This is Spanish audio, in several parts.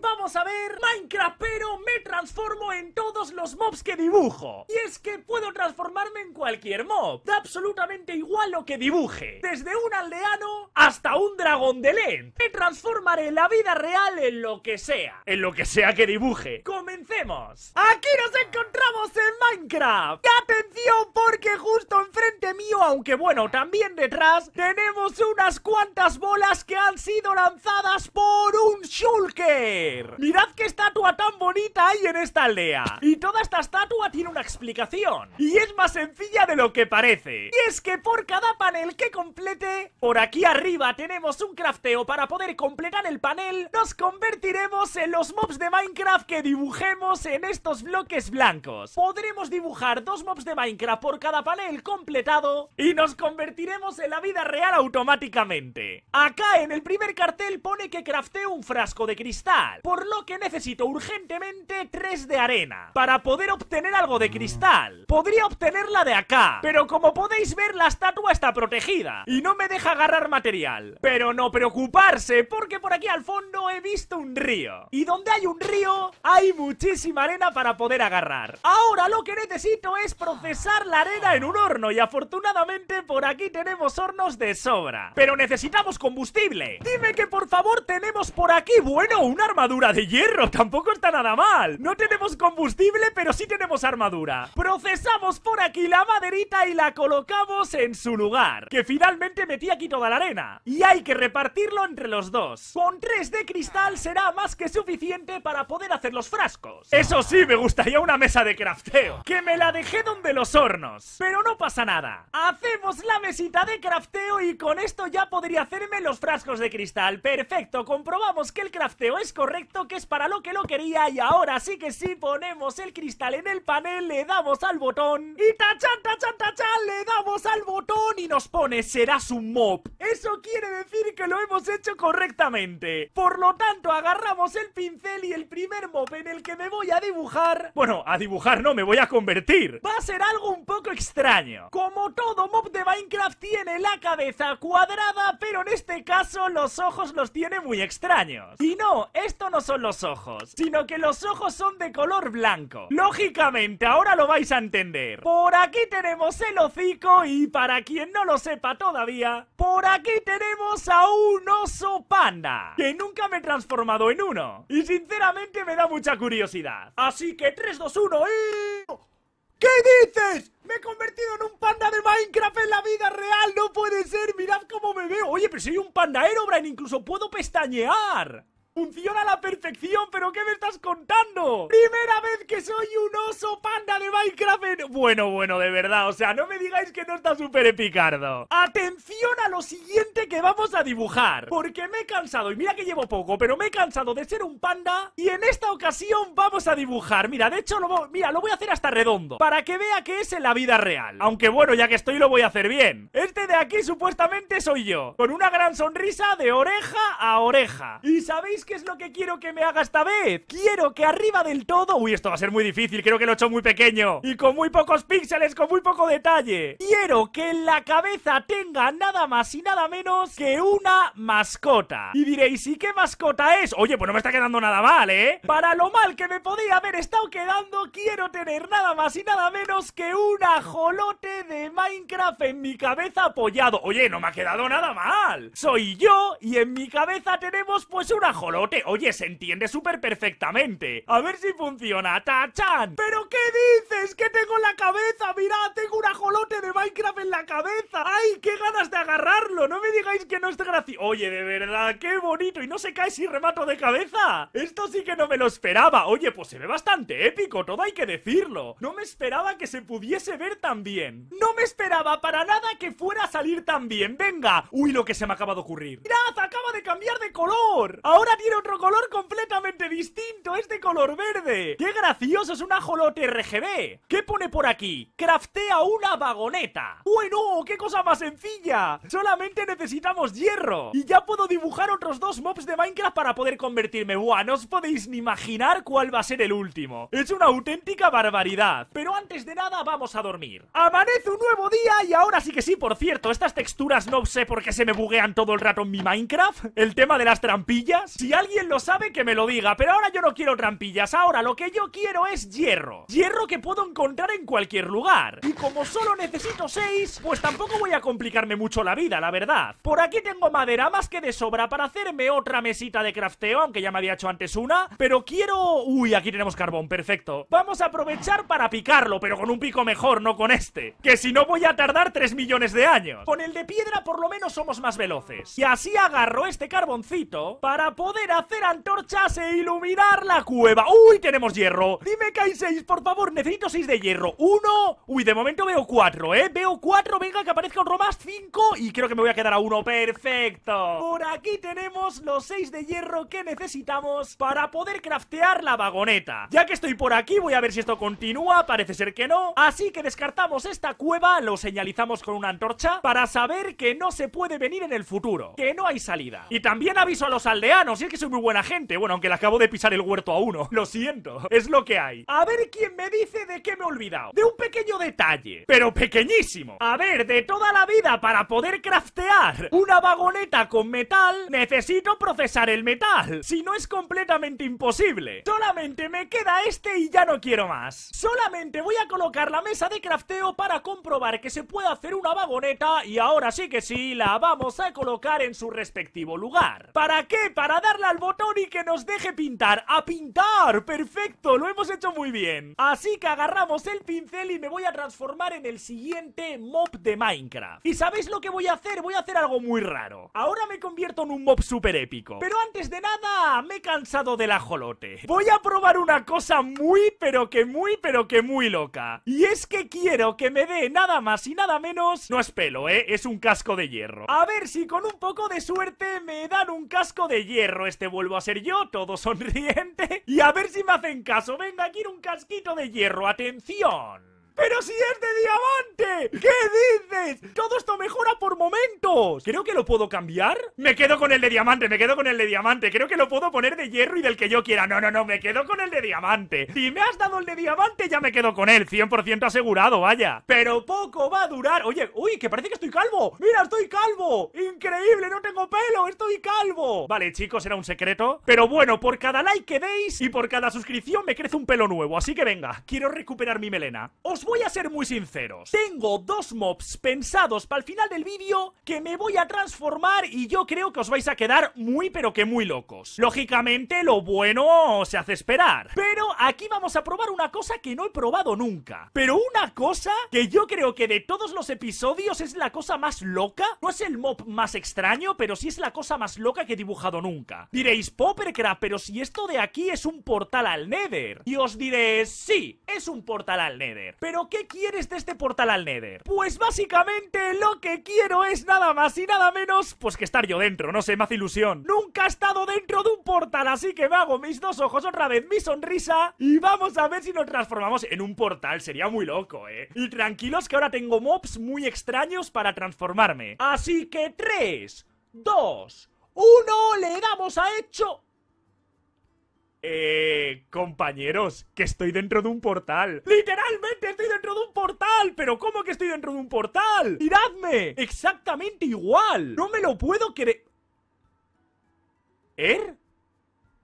vamos a ver Minecraft, pero me transformo en todos los mobs que dibujo. Y es que puedo transformarme en cualquier mob. Da absolutamente igual lo que dibuje. Desde un aldeano hasta un dragón de LED. Me transformaré la vida real en lo que sea. En lo que sea que dibuje. ¡Comencemos! ¡Aquí nos encontramos en Minecraft! ¡Y atención! Porque justo enfrente mío, aunque bueno, también detrás, tenemos unas cuantas bolas que han sido lanzadas por un show Mirad qué estatua tan bonita hay en esta aldea. Y toda esta estatua tiene una explicación. Y es más sencilla de lo que parece. Y es que por cada panel que complete, por aquí arriba tenemos un crafteo para poder completar el panel, nos convertiremos en los mobs de Minecraft que dibujemos en estos bloques blancos. Podremos dibujar dos mobs de Minecraft por cada panel completado y nos convertiremos en la vida real automáticamente. Acá en el primer cartel pone que crafteo un frasco de cristal por lo que necesito urgentemente 3 de arena, para poder obtener algo de cristal. Podría obtenerla de acá, pero como podéis ver la estatua está protegida y no me deja agarrar material. Pero no preocuparse, porque por aquí al fondo he visto un río. Y donde hay un río, hay muchísima arena para poder agarrar. Ahora lo que necesito es procesar la arena en un horno y afortunadamente por aquí tenemos hornos de sobra. Pero necesitamos combustible. Dime que por favor tenemos por aquí bueno una armadura de hierro! Tampoco está nada mal. No tenemos combustible, pero sí tenemos armadura. Procesamos por aquí la maderita y la colocamos en su lugar. Que finalmente metí aquí toda la arena. Y hay que repartirlo entre los dos. Con tres de cristal será más que suficiente para poder hacer los frascos. Eso sí, me gustaría una mesa de crafteo. Que me la dejé donde los hornos. Pero no pasa nada. Hacemos la mesita de crafteo y con esto ya podría hacerme los frascos de cristal. Perfecto, comprobamos que el crafteo es correcto, que es para lo que lo quería y ahora sí que sí ponemos el cristal en el panel, le damos al botón y tachan, tachan, tachan, le damos al botón y nos pone serás un mob. Eso quiere decir que lo hemos hecho correctamente. Por lo tanto, agarramos el pincel y el primer mob en el que me voy a dibujar... Bueno, a dibujar no, me voy a convertir. Va a ser algo un poco extraño. Como todo mob de Minecraft tiene la cabeza cuadrada, pero en este caso los ojos los tiene muy extraños. Y no esto no son los ojos, sino que los ojos son de color blanco. Lógicamente, ahora lo vais a entender. Por aquí tenemos el hocico y para quien no lo sepa todavía, por aquí tenemos a un oso panda, que nunca me he transformado en uno. Y sinceramente me da mucha curiosidad. Así que 3, 2, 1 y... ¿Qué dices? Me he convertido en un panda de Minecraft en la vida real, no puede ser, mirad cómo me veo. Oye, pero soy un panda Brian incluso puedo pestañear. Funciona a la perfección, pero ¿qué me estás contando? Primera vez que soy un oso panda de Minecraft Bueno, bueno, de verdad, o sea, no me digáis que no está súper epicardo. Atención a lo siguiente que vamos a dibujar, porque me he cansado, y mira que llevo poco, pero me he cansado de ser un panda, y en esta ocasión vamos a dibujar. Mira, de hecho, lo, mira, lo voy a hacer hasta redondo, para que vea que es en la vida real. Aunque bueno, ya que estoy lo voy a hacer bien. Este de aquí supuestamente soy yo, con una gran sonrisa de oreja a oreja. Y sabéis que qué es lo que quiero que me haga esta vez? Quiero que arriba del todo... Uy, esto va a ser muy difícil, creo que lo he hecho muy pequeño. Y con muy pocos píxeles, con muy poco detalle. Quiero que en la cabeza tenga nada más y nada menos que una mascota. Y diréis, ¿y qué mascota es? Oye, pues no me está quedando nada mal, ¿eh? Para lo mal que me podía haber estado quedando, quiero tener nada más y nada menos que un ajolote de Minecraft en mi cabeza apoyado. Oye, no me ha quedado nada mal. Soy yo y en mi cabeza tenemos pues un ajolote. Oye, se entiende súper perfectamente. A ver si funciona, Tachan. ¿Pero qué dices? que tengo la cabeza? Mira, tengo un ajolote de Minecraft en la cabeza. ¡Ay, qué ganas de agarrarlo! No me digáis que no es gracioso. Oye, de verdad, qué bonito. Y no se cae si remato de cabeza. Esto sí que no me lo esperaba. Oye, pues se ve bastante épico, todo hay que decirlo. No me esperaba que se pudiese ver tan bien. No me esperaba para nada que fuera a salir tan bien. Venga. Uy, lo que se me acaba de ocurrir. Mirad, acaba de cambiar de color. Ahora tiene otro color completamente distinto, este color verde. ¡Qué gracioso! Es un ajolote RGB. ¿Qué pone por aquí? Craftea una vagoneta. ¡Bueno! ¡Qué cosa más sencilla! Solamente necesitamos hierro. Y ya puedo dibujar otros dos mobs de Minecraft para poder convertirme. ¡Buah! No os podéis ni imaginar cuál va a ser el último. Es una auténtica barbaridad. Pero antes de nada, vamos a dormir. Amanece un nuevo día y ahora sí que sí, por cierto, estas texturas no sé por qué se me buguean todo el rato en mi Minecraft. El tema de las trampillas alguien lo sabe, que me lo diga. Pero ahora yo no quiero trampillas. Ahora lo que yo quiero es hierro. Hierro que puedo encontrar en cualquier lugar. Y como solo necesito seis, pues tampoco voy a complicarme mucho la vida, la verdad. Por aquí tengo madera más que de sobra para hacerme otra mesita de crafteo, aunque ya me había hecho antes una. Pero quiero... Uy, aquí tenemos carbón, perfecto. Vamos a aprovechar para picarlo, pero con un pico mejor, no con este. Que si no voy a tardar 3 millones de años. Con el de piedra por lo menos somos más veloces. Y así agarro este carboncito para poder hacer antorchas e iluminar la cueva. ¡Uy, tenemos hierro! Dime que hay seis, por favor, necesito seis de hierro. Uno... Uy, de momento veo cuatro, ¿eh? Veo cuatro, venga, que aparezca otro más, cinco... Y creo que me voy a quedar a uno, perfecto. Por aquí tenemos los seis de hierro que necesitamos para poder craftear la vagoneta. Ya que estoy por aquí, voy a ver si esto continúa, parece ser que no. Así que descartamos esta cueva, lo señalizamos con una antorcha para saber que no se puede venir en el futuro, que no hay salida. Y también aviso a los aldeanos, que soy muy buena gente. Bueno, aunque le acabo de pisar el huerto a uno. Lo siento. Es lo que hay. A ver quién me dice de qué me he olvidado. De un pequeño detalle. Pero pequeñísimo. A ver, de toda la vida para poder craftear una vagoneta con metal, necesito procesar el metal. Si no es completamente imposible. Solamente me queda este y ya no quiero más. Solamente voy a colocar la mesa de crafteo para comprobar que se puede hacer una vagoneta y ahora sí que sí, la vamos a colocar en su respectivo lugar. ¿Para qué? Para dar al botón y que nos deje pintar. ¡A pintar! ¡Perfecto! Lo hemos hecho muy bien. Así que agarramos el pincel y me voy a transformar en el siguiente mob de Minecraft. ¿Y sabéis lo que voy a hacer? Voy a hacer algo muy raro. Ahora me convierto en un mob super épico. Pero antes de nada, me he cansado del ajolote. Voy a probar una cosa muy, pero que muy, pero que muy loca. Y es que quiero que me dé nada más y nada menos... No es pelo, ¿eh? Es un casco de hierro. A ver si con un poco de suerte me dan un casco de hierro este vuelvo a ser yo, todo sonriente. Y a ver si me hacen caso. Venga, quiero un casquito de hierro, atención. ¡Pero si es de diamante! ¿Qué dices? Todo esto mejora por momentos. Creo que lo puedo cambiar. Me quedo con el de diamante, me quedo con el de diamante. Creo que lo puedo poner de hierro y del que yo quiera. No, no, no, me quedo con el de diamante. Si me has dado el de diamante, ya me quedo con él. 100% asegurado, vaya. Pero poco va a durar. Oye, uy, que parece que estoy calvo. Mira, estoy calvo. Increíble, no tengo pelo, estoy calvo. Vale, chicos, era un secreto. Pero bueno, por cada like que deis y por cada suscripción me crece un pelo nuevo. Así que venga, quiero recuperar mi melena. Os voy a ser muy sinceros. Tengo dos mobs pensados para el final del vídeo que me voy a transformar y yo creo que os vais a quedar muy pero que muy locos. Lógicamente lo bueno se hace esperar. Pero aquí vamos a probar una cosa que no he probado nunca. Pero una cosa que yo creo que de todos los episodios es la cosa más loca. No es el mob más extraño, pero sí es la cosa más loca que he dibujado nunca. Diréis, Poppercraft, pero si esto de aquí es un portal al Nether. Y os diré, sí, es un portal al Nether. Pero qué quieres de este portal al Nether? Pues básicamente lo que quiero es nada más y nada menos pues que estar yo dentro, no sé, me hace ilusión. Nunca he estado dentro de un portal, así que me hago mis dos ojos otra vez, mi sonrisa y vamos a ver si nos transformamos en un portal, sería muy loco, ¿eh? Y tranquilos que ahora tengo mobs muy extraños para transformarme. Así que 3, 2, 1, le damos a hecho... Eh, compañeros, que estoy dentro de un portal. Literalmente estoy dentro de un portal. Pero ¿cómo que estoy dentro de un portal? Miradme. Exactamente igual. No me lo puedo creer. ¿Er?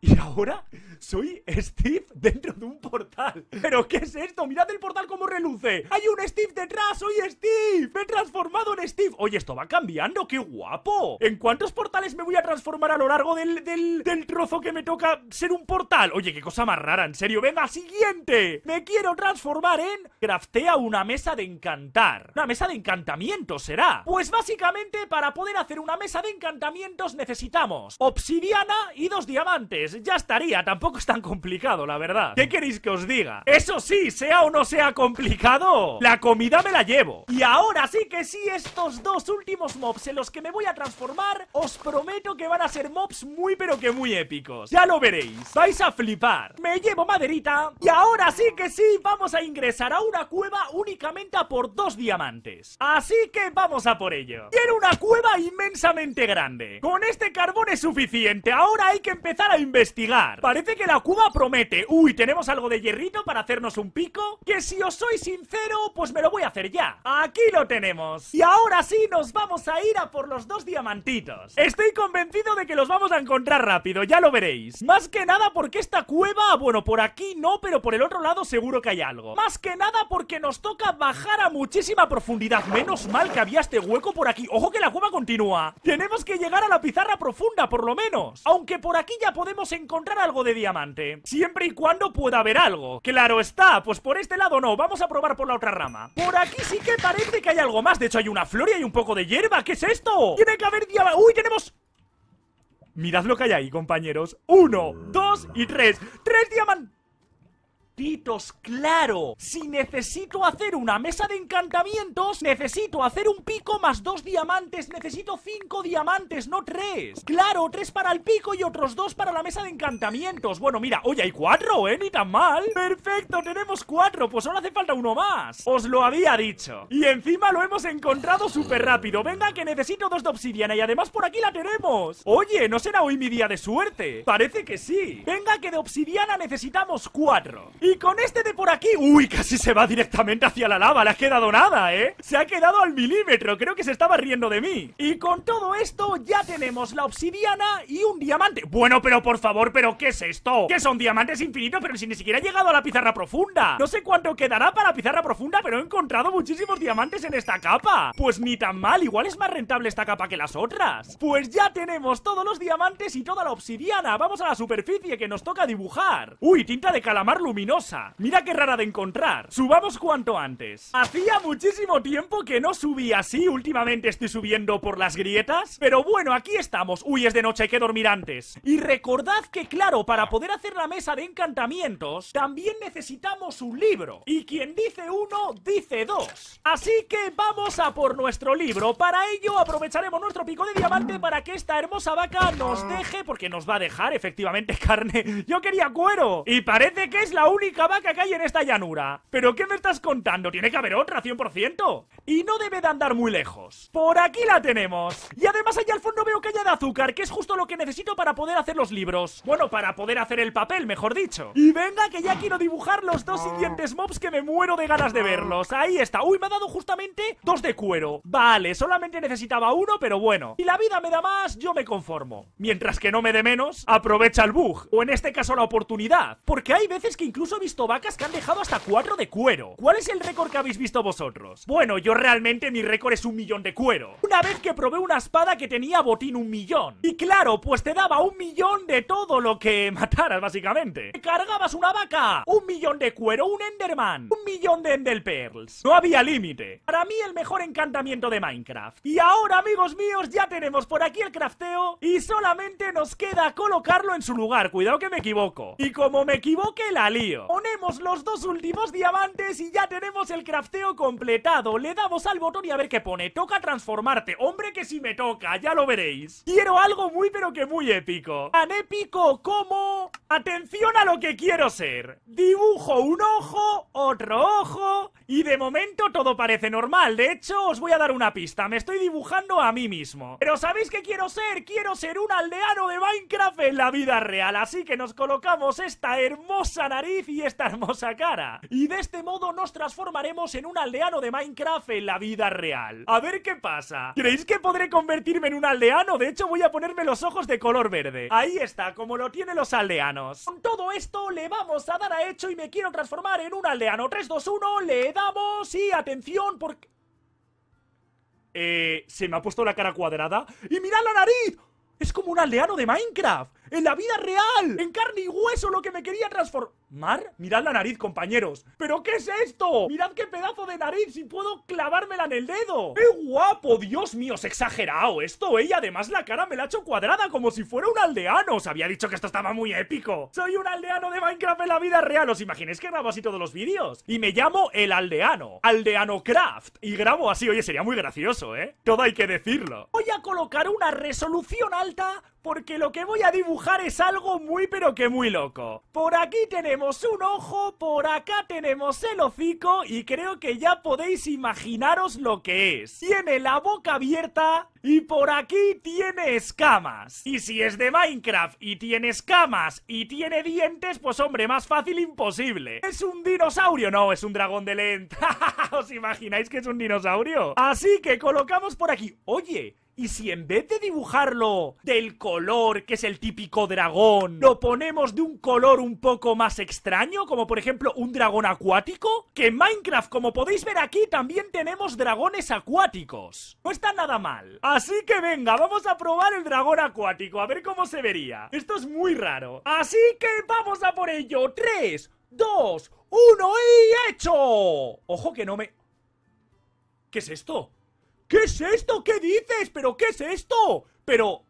¿Y ahora? Soy Steve dentro de un portal. ¿Pero qué es esto? ¡Mirad el portal como reluce! ¡Hay un Steve detrás! ¡Soy Steve! ¡Me he transformado en Steve! Oye, esto va cambiando, qué guapo. ¿En cuántos portales me voy a transformar a lo largo del, del, trozo que me toca ser un portal? Oye, qué cosa más rara, en serio. Venga, siguiente. Me quiero transformar en... Craftea una mesa de encantar. Una mesa de encantamiento será. Pues básicamente para poder hacer una mesa de encantamientos necesitamos obsidiana y dos diamantes. Ya estaría, tampoco es tan complicado, la verdad. ¿Qué mm. queréis que os diga? Eso sí, sea o no sea complicado, la comida me la llevo. Y ahora sí que sí, estos dos últimos mobs en los que me voy a transformar, os prometo que van a ser mobs muy pero que muy épicos. Ya lo veréis, vais a flipar. Me llevo maderita y ahora sí que sí, vamos a ingresar a una cueva únicamente a por dos diamantes. Así que vamos a por ello. Tiene una cueva inmensamente grande. Con este carbón es suficiente, ahora hay que empezar a investigar. Parece que la Cuba promete. Uy, tenemos algo de hierrito para hacernos un pico. Que si os soy sincero, pues me lo voy a hacer ya. Aquí lo tenemos. Y ahora sí, nos vamos a ir a por los dos diamantitos. Estoy convencido de que los vamos a encontrar rápido, ya lo veréis. Más que nada porque esta cueva, bueno, por aquí no, pero por el otro lado seguro que hay algo. Más que nada porque nos toca bajar a muchísima profundidad. Menos mal que había este hueco por aquí. Ojo que la cueva continúa. Tenemos que llegar a la pizarra profunda, por lo menos. Aunque por aquí ya podemos encontrar algo de diamante. Siempre y cuando pueda haber algo. Claro está, pues por este lado no, vamos a probar por la otra rama. Por aquí sí que parece que hay algo más. De hecho, hay una flor y hay un poco de hierba. ¿Qué es esto? Tiene que haber diamante. ¡Uy, tenemos Mirad lo que hay ahí, compañeros. Uno, dos y tres. ¡Tres diamantes! Pitos, claro. Si necesito hacer una mesa de encantamientos, necesito hacer un pico más dos diamantes. Necesito cinco diamantes, no tres. Claro, tres para el pico y otros dos para la mesa de encantamientos. Bueno, mira, hoy hay cuatro, ¿eh? Ni tan mal. Perfecto, tenemos cuatro. Pues ahora hace falta uno más. Os lo había dicho. Y encima lo hemos encontrado súper rápido. Venga, que necesito dos de obsidiana y además por aquí la tenemos. Oye, ¿no será hoy mi día de suerte? Parece que sí. Venga, que de obsidiana necesitamos cuatro. Y con este de por aquí... Uy, casi se va directamente hacia la lava. Le ha quedado nada, ¿eh? Se ha quedado al milímetro. Creo que se estaba riendo de mí. Y con todo esto ya tenemos la obsidiana y un diamante. Bueno, pero por favor, ¿pero qué es esto? Que son diamantes infinitos, pero si ni siquiera he llegado a la pizarra profunda. No sé cuánto quedará para la pizarra profunda, pero he encontrado muchísimos diamantes en esta capa. Pues ni tan mal, igual es más rentable esta capa que las otras. Pues ya tenemos todos los diamantes y toda la obsidiana. Vamos a la superficie que nos toca dibujar. Uy, tinta de calamar luminosa Mira qué rara de encontrar. Subamos cuanto antes. Hacía muchísimo tiempo que no subí así. Últimamente estoy subiendo por las grietas. Pero bueno, aquí estamos. Uy, es de noche, hay que dormir antes. Y recordad que, claro, para poder hacer la mesa de encantamientos, también necesitamos un libro. Y quien dice uno, dice dos. Así que vamos a por nuestro libro. Para ello aprovecharemos nuestro pico de diamante para que esta hermosa vaca nos deje, porque nos va a dejar efectivamente carne. Yo quería cuero. Y parece que es la única Cabaca que hay en esta llanura. ¿Pero qué me estás contando? Tiene que haber otra, 100%. Y no debe de andar muy lejos. Por aquí la tenemos. Y además allá al fondo veo que de azúcar, que es justo lo que necesito para poder hacer los libros. Bueno, para poder hacer el papel, mejor dicho. Y venga, que ya quiero dibujar los dos siguientes mobs que me muero de ganas de verlos. Ahí está. Uy, me ha dado justamente dos de cuero. Vale, solamente necesitaba uno, pero bueno. Si la vida me da más, yo me conformo. Mientras que no me dé menos, aprovecha el bug. O en este caso la oportunidad. Porque hay veces que incluso he visto vacas que han dejado hasta 4 de cuero. ¿Cuál es el récord que habéis visto vosotros? Bueno, yo realmente mi récord es un millón de cuero. Una vez que probé una espada que tenía botín un millón. Y claro, pues te daba un millón de todo lo que mataras, básicamente. cargabas una vaca, un millón de cuero, un enderman, un millón de enderpearls pearls. No había límite. Para mí el mejor encantamiento de Minecraft. Y ahora, amigos míos, ya tenemos por aquí el crafteo y solamente nos queda colocarlo en su lugar. Cuidado que me equivoco. Y como me equivoque, la lío. Ponemos los dos últimos diamantes y ya tenemos el crafteo completado. Le damos al botón y a ver qué pone. Toca transformarte. Hombre, que si me toca, ya lo veréis. Quiero algo muy, pero que muy épico. Tan épico como... Atención a lo que quiero ser. Dibujo un ojo, otro ojo... Y de momento todo parece normal. De hecho, os voy a dar una pista. Me estoy dibujando a mí mismo. Pero ¿sabéis qué quiero ser? Quiero ser un aldeano de Minecraft en la vida real. Así que nos colocamos esta hermosa nariz esta hermosa cara. Y de este modo nos transformaremos en un aldeano de Minecraft en la vida real. A ver qué pasa. ¿Creéis que podré convertirme en un aldeano? De hecho voy a ponerme los ojos de color verde. Ahí está, como lo tienen los aldeanos. Con todo esto le vamos a dar a hecho y me quiero transformar en un aldeano. 3, 2, 1, le damos y atención porque... Eh, se me ha puesto la cara cuadrada. ¡Y mirad la nariz! Es como un aldeano de Minecraft en la vida real, en carne y hueso lo que me quería transformar. Mirad la nariz, compañeros. ¿Pero qué es esto? Mirad qué pedazo de nariz ¡Si puedo clavármela en el dedo. ¡Qué guapo! Dios mío, es exagerado esto, ¿eh? Y además la cara me la ha hecho cuadrada como si fuera un aldeano. Os había dicho que esto estaba muy épico. Soy un aldeano de Minecraft en la vida real. ¿Os imagináis que grabo así todos los vídeos? Y me llamo el aldeano. Aldeano Craft. Y grabo así, oye, sería muy gracioso, ¿eh? Todo hay que decirlo. Voy a colocar una resolución alta porque lo que voy a dibujar es algo muy pero que muy loco. Por aquí tenemos un ojo, por acá tenemos el hocico y creo que ya podéis imaginaros lo que es. Tiene la boca abierta y por aquí tiene escamas. Y si es de Minecraft y tiene escamas y tiene dientes, pues hombre, más fácil imposible. ¿Es un dinosaurio? No, es un dragón de lente. ¿Os imagináis que es un dinosaurio? Así que colocamos por aquí. Oye, y si en vez de dibujarlo del color que es el típico dragón, lo ponemos de un color un poco más extraño, como por ejemplo un dragón acuático, que en Minecraft, como podéis ver aquí, también tenemos dragones acuáticos. No está nada mal. Así que venga, vamos a probar el dragón acuático, a ver cómo se vería. Esto es muy raro. Así que vamos a por ello. 3, dos, uno y hecho. Ojo que no me... ¿Qué es esto? ¿Qué es esto? ¿Qué dices? ¿Pero qué es esto? Pero...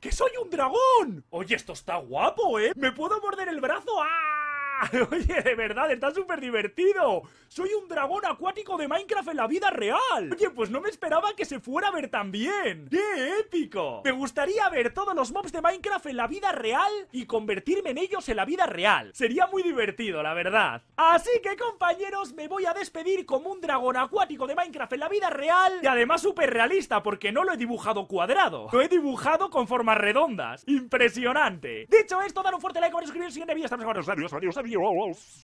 ¡Que soy un dragón! Oye, esto está guapo, ¿eh? ¡Me puedo morder el brazo! ¡Ah! Oye, de verdad, está súper divertido. Soy un dragón acuático de Minecraft en la vida real. Oye, pues no me esperaba que se fuera a ver tan bien. ¡Qué épico! Me gustaría ver todos los mobs de Minecraft en la vida real y convertirme en ellos en la vida real. Sería muy divertido, la verdad. Así que, compañeros, me voy a despedir como un dragón acuático de Minecraft en la vida real y además súper realista porque no lo he dibujado cuadrado. Lo he dibujado con formas redondas. Impresionante. Dicho esto, dar un fuerte like, para suscribiros al siguiente vídeo. Estamos con los adiós, adiós, adiós. year olds.